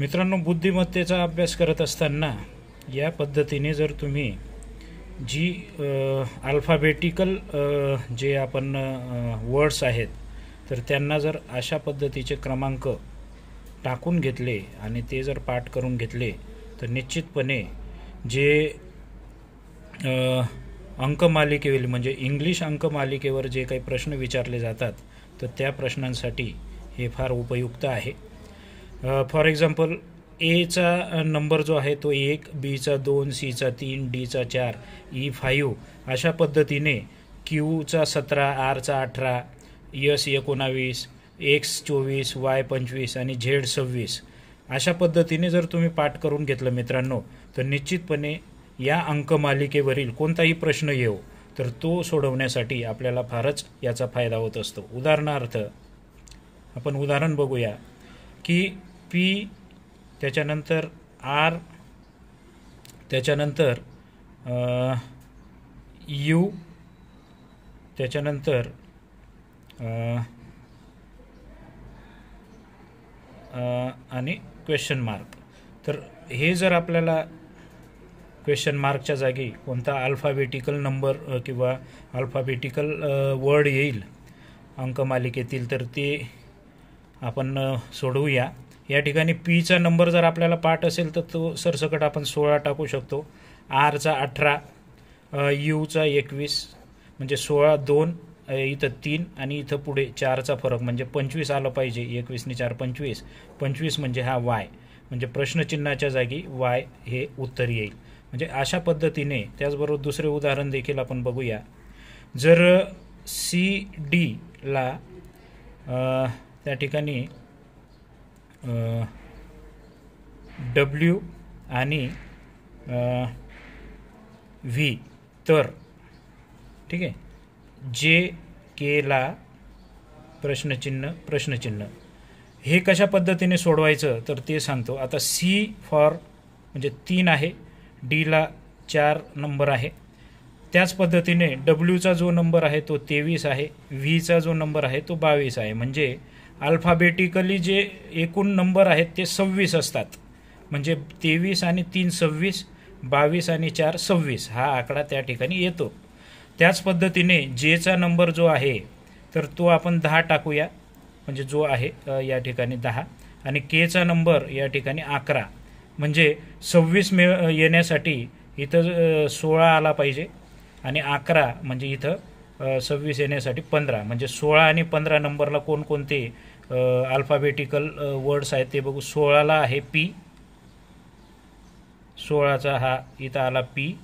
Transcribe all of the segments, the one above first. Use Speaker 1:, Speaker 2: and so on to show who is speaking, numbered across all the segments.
Speaker 1: मित्रांनो बुद्धिमत्तेचा अभ्यास करत असताना या पद्धतीने जर तुम्ही जी अल्फाबेटिकल जे आपण वर्ड्स आहेत तर त्यांना जर अशा पद्धतीचे क्रमांक टाकून घेतले आणि ते जर पाठ करून घेतले तर निश्चितपणे जे अंकमालिकेवरील म्हणजे इंग्लिश अंकमालिकेवर जे काही प्रश्न विचारले जातात तर त्या प्रश्नांसाठी हे फार उपयुक्त आहे फॉर एक्झाम्पल एचा नंबर जो आहे तो एक बीचा दोन सीचा तीन डीचा चार ई e फाईव्ह अशा पद्धतीने क्यूचा सतरा आरचा अठरा यस एकोणावीस एक्स चोवीस वाय पंचवीस आणि झेड सव्वीस अशा पद्धतीने जर तुम्ही पाठ करून घेतलं मित्रांनो तर निश्चितपणे या अंकमालिकेवरील कोणताही प्रश्न येऊ तर तो सोडवण्यासाठी आपल्याला फारच याचा फायदा होत असतो उदाहरणार्थ आपण उदाहरण बघूया की पी त्याच्यानंतर आर त्याच्यानंतर यू त्याच्यानंतर आणि क्वेश्चन मार्क तर हे जर आपल्याला क्वेश्चन मार्कच्या जागी कोणता अल्फाबेटिकल नंबर किंवा अल्फाबेटिकल वर्ड येईल अंकमालिकेतील तर ते आपण सोडवूया या ठिकाणी पीचा नंबर जर आपल्याला पाठ असेल तर तो सरसकट आपण सोळा टाकू शकतो आरचा अठरा यूचा एकवीस म्हणजे सोळा दोन इथं तीन आणि इथं पुढे चारचा फरक म्हणजे पंचवीस आलं पाहिजे एकवीसने चार पंचवीस पंचवीस म्हणजे हा वाय म्हणजे प्रश्नचिन्हाच्या जागी वाय हे उत्तर येईल म्हणजे अशा पद्धतीने त्याचबरोबर दुसरे उदाहरण देखील आपण बघूया जर सी डीला त्या ठिकाणी डब्ल्यू आणि व्ही तर ठीक आहे जे केला प्रश्नचिन्ह प्रश्नचिन्ह हे कशा पद्धतीने सोडवायचं तर ते सांगतो आता सी फॉर म्हणजे तीन आहे डीला चार नंबर आहे त्याच पद्धतीने डब्ल्यूचा जो नंबर आहे तो तेवीस आहे व्हीचा जो नंबर आहे तो बावीस आहे म्हणजे अल्फाबेटिकली जे एकूण नंबर आहेत ते सव्वीस असतात म्हणजे तेवीस आणि तीन सव्वीस बावीस आणि चार सव्वीस हा आकडा त्या ठिकाणी येतो त्याच पद्धतीने जेचा नंबर जो आहे तर तो आपण दहा टाकूया म्हणजे जो आहे या ठिकाणी दहा आणि केचा नंबर या ठिकाणी अकरा म्हणजे सव्वीस मे येण्यासाठी इथं सोळा आला पाहिजे आणि अकरा म्हणजे इथं सव्वीस येण्यासाठी पंधरा म्हणजे सोळा आणि पंधरा नंबरला कोणकोणते अल्फाबेटिकल वर्ड्स आहेत ते बघू सोळाला आहे पी सोळाचा हा इथं आला पी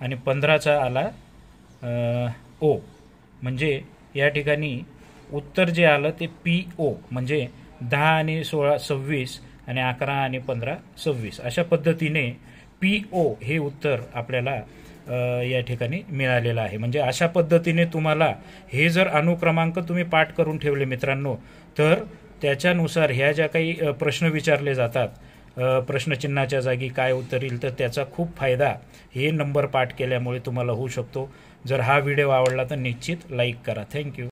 Speaker 1: आणि पंधराचा आला ओ म्हणजे या ठिकाणी उत्तर जे आलं ते पी ओ म्हणजे दहा आणि सोळा सव्वीस आणि अकरा आणि पंधरा सव्वीस अशा पद्धतीने पी ओ हे उत्तर आपल्याला या ठिकाणी मिळालेला आहे म्हणजे अशा पद्धतीने तुम्हाला हे जर अनुक्रमांक तुम्ही पाठ करून ठेवले मित्रांनो तर त्याच्यानुसार ह्या ज्या काही प्रश्न विचारले जातात प्रश्नचिन्हाच्या जागी काय उत्तर येईल तर त्याचा खूप फायदा हे नंबर पाठ केल्यामुळे तुम्हाला होऊ शकतो जर हा व्हिडिओ आवडला तर निश्चित लाईक करा थँक्यू